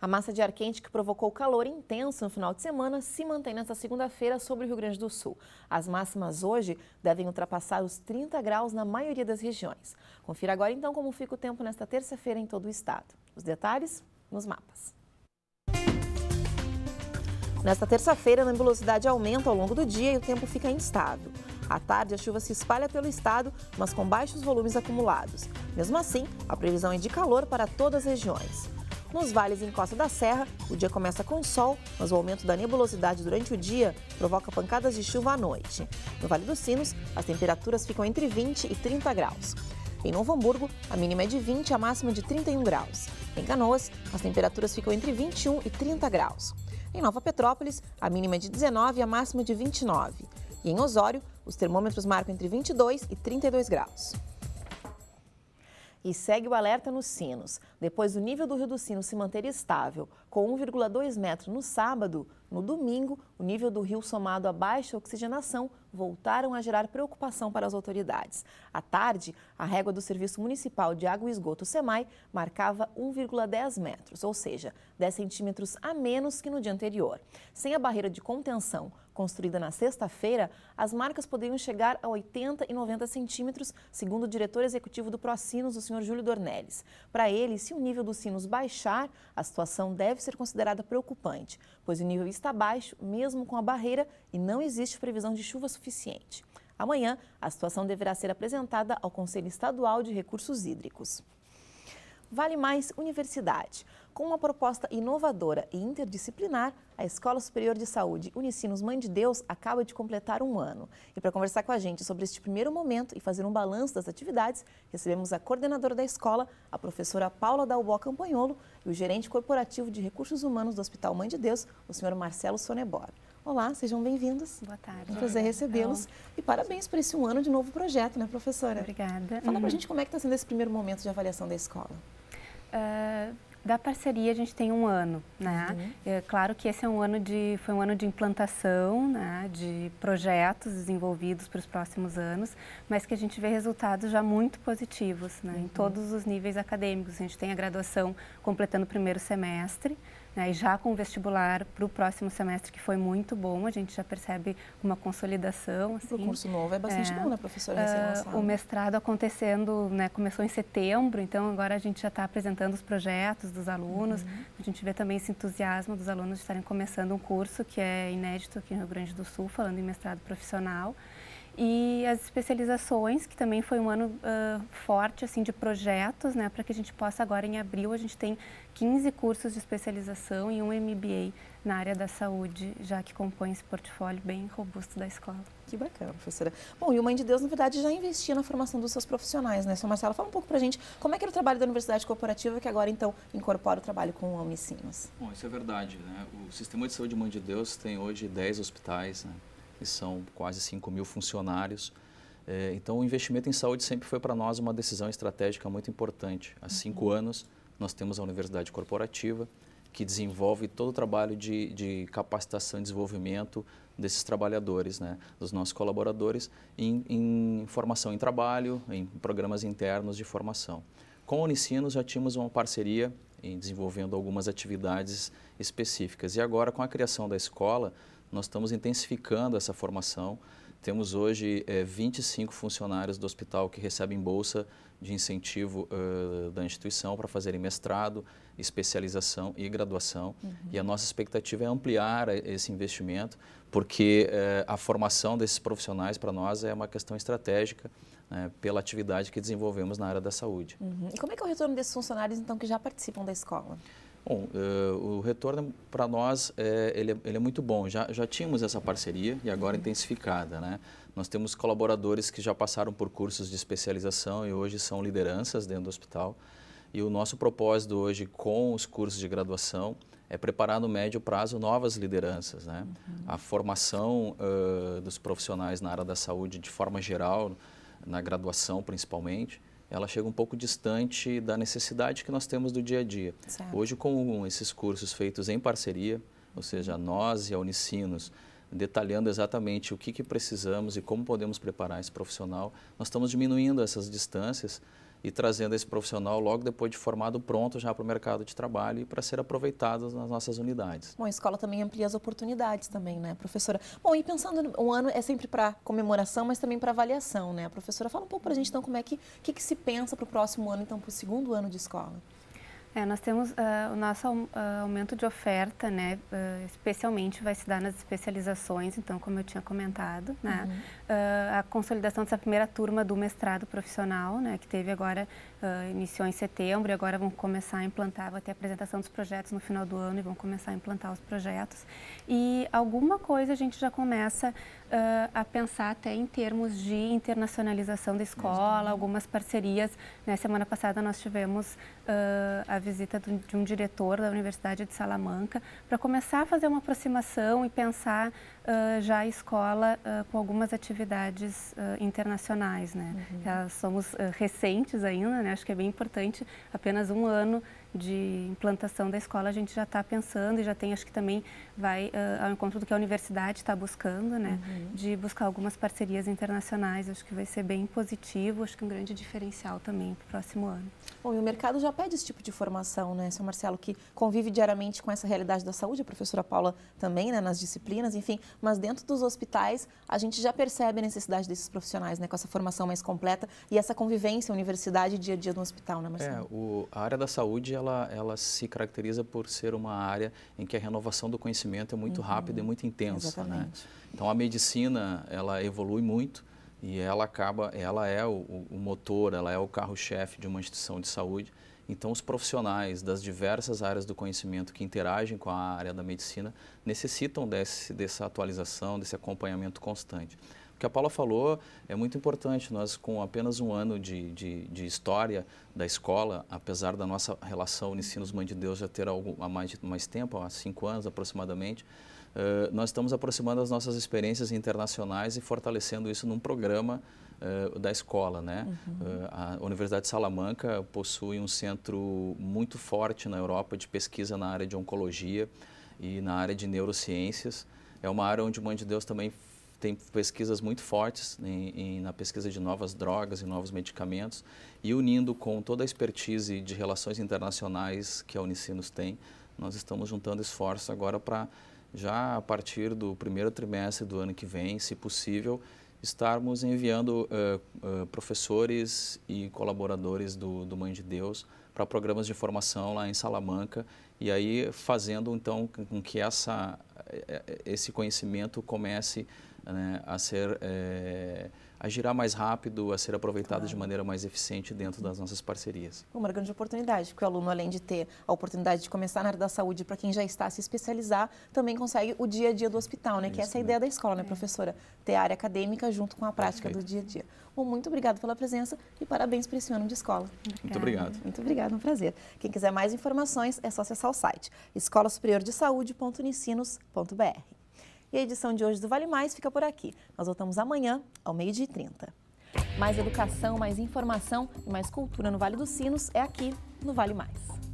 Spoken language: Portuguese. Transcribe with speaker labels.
Speaker 1: A massa de ar quente que provocou calor intenso no final de semana se mantém nesta segunda-feira sobre o Rio Grande do Sul. As máximas hoje devem ultrapassar os 30 graus na maioria das regiões. Confira agora então como fica o tempo nesta terça-feira em todo o estado. Os detalhes nos mapas. Nesta terça-feira, a nebulosidade aumenta ao longo do dia e o tempo fica instável. À tarde, a chuva se espalha pelo estado, mas com baixos volumes acumulados. Mesmo assim, a previsão é de calor para todas as regiões. Nos vales em Costa da Serra, o dia começa com sol, mas o aumento da nebulosidade durante o dia provoca pancadas de chuva à noite. No Vale dos Sinos, as temperaturas ficam entre 20 e 30 graus. Em Novo Hamburgo, a mínima é de 20 a máxima de 31 graus. Em Canoas, as temperaturas ficam entre 21 e 30 graus. Em Nova Petrópolis, a mínima é de 19 e a máxima é de 29. E em Osório, os termômetros marcam entre 22 e 32 graus e segue o alerta nos sinos. Depois do nível do Rio do Sino se manter estável com 1,2 metro no sábado. No domingo, o nível do rio somado à baixa oxigenação voltaram a gerar preocupação para as autoridades. À tarde, a régua do Serviço Municipal de Água e Esgoto, SEMAI, marcava 1,10 metros, ou seja, 10 centímetros a menos que no dia anterior. Sem a barreira de contenção construída na sexta-feira, as marcas poderiam chegar a 80 e 90 centímetros, segundo o diretor executivo do Procinos, o senhor Júlio Dornelles. Para ele, se o nível dos sinos baixar, a situação deve deve ser considerada preocupante, pois o nível está baixo, mesmo com a barreira, e não existe previsão de chuva suficiente. Amanhã, a situação deverá ser apresentada ao Conselho Estadual de Recursos Hídricos. Vale Mais Universidade. Com uma proposta inovadora e interdisciplinar, a Escola Superior de Saúde Unicinos Mãe de Deus acaba de completar um ano. E para conversar com a gente sobre este primeiro momento e fazer um balanço das atividades, recebemos a coordenadora da escola, a professora Paula Dalbó Campanholo, e o gerente corporativo de recursos humanos do Hospital Mãe de Deus, o senhor Marcelo Sonebor. Olá, sejam bem-vindos. Boa tarde. Um prazer recebê-los. E parabéns por esse um ano de novo projeto, né, professora?
Speaker 2: Obrigada. Fala uhum. pra gente como é que está sendo esse primeiro momento de avaliação da escola. Uh, da parceria a gente tem um ano, né? Uhum. É, claro que esse é um ano de foi um ano de implantação, né? De projetos desenvolvidos para os próximos anos, mas que a gente vê resultados já muito positivos, né? Uhum. Em todos os níveis acadêmicos. A gente tem a graduação completando o primeiro semestre, né, e já com o vestibular para o próximo semestre, que foi muito bom, a gente já percebe uma consolidação. Assim. Para o curso novo é bastante é, bom, né, professora? Uh, o mestrado acontecendo, né, começou em setembro, então agora a gente já está apresentando os projetos dos alunos, uhum. a gente vê também esse entusiasmo dos alunos de estarem começando um curso que é inédito aqui no Rio Grande do Sul, falando em mestrado profissional e as especializações, que também foi um ano uh, forte assim de projetos, né, para que a gente possa agora em abril a gente tem 15 cursos de especialização e um MBA na área da saúde, já que compõe esse portfólio bem robusto da escola. Que bacana,
Speaker 1: professora. Bom, e o Mãe de Deus, na verdade, já investia na formação dos seus profissionais, né? Sua Marcela, fala um pouco para gente como é que era o trabalho da Universidade Corporativa, que agora, então, incorpora o trabalho com o Unicinos.
Speaker 3: Bom, isso é verdade, né? O Sistema de Saúde Mãe de Deus tem hoje 10 hospitais, né? que são quase 5 mil funcionários. É, então, o investimento em saúde sempre foi para nós uma decisão estratégica muito importante. Há cinco uhum. anos, nós temos a Universidade Corporativa, que desenvolve todo o trabalho de, de capacitação e desenvolvimento desses trabalhadores, né, dos nossos colaboradores, em, em, formação em trabalho, em programas internos de formação. Com a Unicino já tínhamos uma parceria em desenvolvendo algumas atividades específicas. E agora, com a criação da escola, nós estamos intensificando essa formação. Temos hoje é, eh, 25 funcionários do hospital que recebem bolsa de incentivo uh, da instituição para fazerem mestrado, especialização e graduação. Uhum. E a nossa expectativa é ampliar eh, esse investimento, porque uh, a formação desses profissionais para nós é uma questão estratégica né, pela atividade que desenvolvemos na área da saúde.
Speaker 1: Uhum. E como é que é o retorno desses funcionários, então, que já participam da escola?
Speaker 3: Bom, uh, o retorno para nós é, ele, é, ele é muito bom. Já, já tínhamos essa parceria e agora uhum. intensificada, né? Nós temos colaboradores que já passaram por cursos de especialização e hoje são lideranças dentro do hospital. E o nosso propósito hoje com os cursos de graduação é preparar no médio prazo novas lideranças, né? Uhum. A formação uh, dos profissionais na área da saúde de forma geral, na graduação principalmente, ela chega um pouco distante da necessidade que nós temos do dia a dia. Certo. Hoje, com esses cursos feitos em parceria, ou seja, nós e a Unicinos, detalhando exatamente o que, que precisamos e como podemos preparar esse profissional, nós estamos diminuindo essas distâncias e trazendo esse profissional logo depois de formado pronto já para o mercado de trabalho e para ser aproveitado nas nossas unidades.
Speaker 1: Bom, a escola também amplia as oportunidades também, né, professora? Bom, e pensando, um ano é sempre para comemoração, mas também para avaliação, né? A professora, fala um pouco para a gente então como é
Speaker 2: que, que, que se pensa para o próximo ano, então, para o segundo ano de escola. É, nós temos uh, o nosso uh, aumento de oferta, né, uh, especialmente vai se dar nas especializações, então, como eu tinha comentado, né, uhum. a consolidação dessa primeira turma do mestrado profissional, né, que teve agora Uh, iniciou em setembro e agora vão começar a implantar, vai ter a apresentação dos projetos no final do ano e vão começar a implantar os projetos. E alguma coisa a gente já começa uh, a pensar até em termos de internacionalização da escola, algumas parcerias. Né? Semana passada nós tivemos uh, a visita do, de um diretor da Universidade de Salamanca para começar a fazer uma aproximação e pensar já a escola com algumas atividades internacionais. Né? Uhum. Já somos recentes ainda, né? né? Acho que é bem importante apenas um ano de implantação da escola, a gente já está pensando e já tem, acho que também vai uh, ao encontro do que a universidade está buscando, né? Uhum. De buscar algumas parcerias internacionais, acho que vai ser bem positivo, acho que um grande diferencial também para o próximo ano. Bom, e o mercado já pede esse tipo de formação, né, seu Marcelo, que
Speaker 1: convive diariamente com essa realidade da saúde, a professora Paula também, né, nas disciplinas, enfim, mas dentro dos hospitais a gente já percebe a necessidade desses profissionais, né, com essa formação mais completa e essa convivência, universidade, dia a dia no hospital, né, Marcelo?
Speaker 3: É, o, a área da saúde ela, ela se caracteriza por ser uma área em que a renovação do conhecimento é muito uhum. rápida e muito intensa. Né? Exatamente. Né? Então, a medicina, ela evolui muito e ela acaba, ela é o, o motor, ela é o carro-chefe de uma instituição de saúde. Então, os profissionais das diversas áreas do conhecimento que interagem com a área da medicina necessitam desse, dessa atualização, desse acompanhamento constante que a Paula falou é muito importante. Nós, com apenas um ano de, de, de história da escola, apesar da nossa relação Unicinos Mãe de Deus já ter algo, há mais, mais tempo, há cinco anos aproximadamente, uh, nós estamos aproximando as nossas experiências internacionais e fortalecendo isso num programa uh, da escola. Né? Uhum. Uh, a Universidade de Salamanca possui um centro muito forte na Europa de pesquisa na área de oncologia e na área de neurociências. É uma área onde Mãe de Deus também tem pesquisas muito fortes em, em, na pesquisa de novas drogas e novos medicamentos e unindo com toda a expertise de relações internacionais que a Unicinos tem, nós estamos juntando esforços agora para já a partir do primeiro trimestre do ano que vem, se possível, estarmos enviando uh, uh, professores e colaboradores do, do Mãe de Deus para programas de formação lá em Salamanca e aí fazendo então com que essa, eh, esse conhecimento comece né, a ser é, a girar mais rápido, a ser aproveitada claro. de maneira mais eficiente dentro das nossas parcerias.
Speaker 1: Uma grande oportunidade, porque o aluno, além de ter a oportunidade de começar na área da saúde, para quem já está a se especializar, também consegue o dia a dia do hospital, né? É que essa é a ideia da escola, né, é. professora? Ter a área acadêmica junto com a prática Perfeito. do dia a dia. Bom, muito obrigado pela presença e parabéns por esse ano de escola. Obrigada. Muito obrigado. Muito obrigado, um prazer. Quem quiser mais informações, é só acessar o site escolasuperiordesaude.unicinos.br. E a edição de hoje do Vale Mais fica por aqui. Nós voltamos amanhã, ao meio-dia e 30. Mais educação, mais informação e mais cultura no Vale dos Sinos é aqui no Vale Mais.